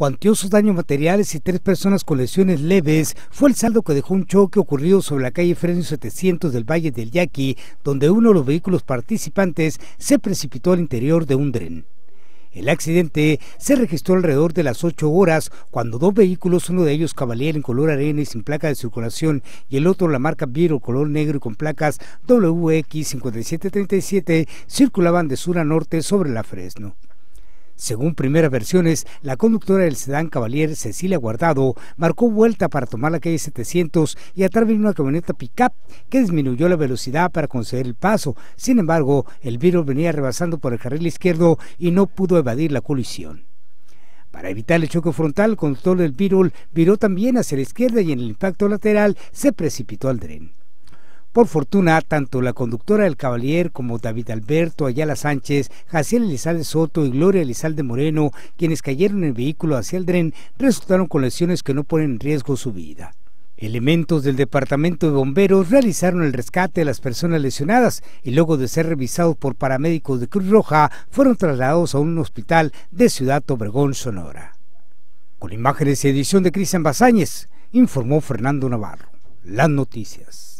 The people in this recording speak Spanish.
cuantiosos daños materiales y tres personas con lesiones leves fue el saldo que dejó un choque ocurrido sobre la calle Fresno 700 del Valle del Yaqui, donde uno de los vehículos participantes se precipitó al interior de un dren. El accidente se registró alrededor de las ocho horas cuando dos vehículos, uno de ellos Cavalier en color arena y sin placa de circulación y el otro la marca Viro color negro y con placas WX5737, circulaban de sur a norte sobre la Fresno. Según primeras versiones, la conductora del sedán Cavalier Cecilia Guardado marcó vuelta para tomar la calle 700 y atravesó una camioneta pickup que disminuyó la velocidad para conceder el paso. Sin embargo, el virus venía rebasando por el carril izquierdo y no pudo evadir la colisión. Para evitar el choque frontal, el conductor del Virul viró también hacia la izquierda y en el impacto lateral se precipitó al dren. Por fortuna, tanto la conductora del Cavalier como David Alberto, Ayala Sánchez, Jaciel Elizalde Soto y Gloria Elizalde Moreno, quienes cayeron en el vehículo hacia el dren, resultaron con lesiones que no ponen en riesgo su vida. Elementos del Departamento de Bomberos realizaron el rescate de las personas lesionadas y luego de ser revisados por paramédicos de Cruz Roja fueron trasladados a un hospital de Ciudad Obregón, Sonora. Con imágenes y edición de Cristian Bazáñez, informó Fernando Navarro. Las noticias.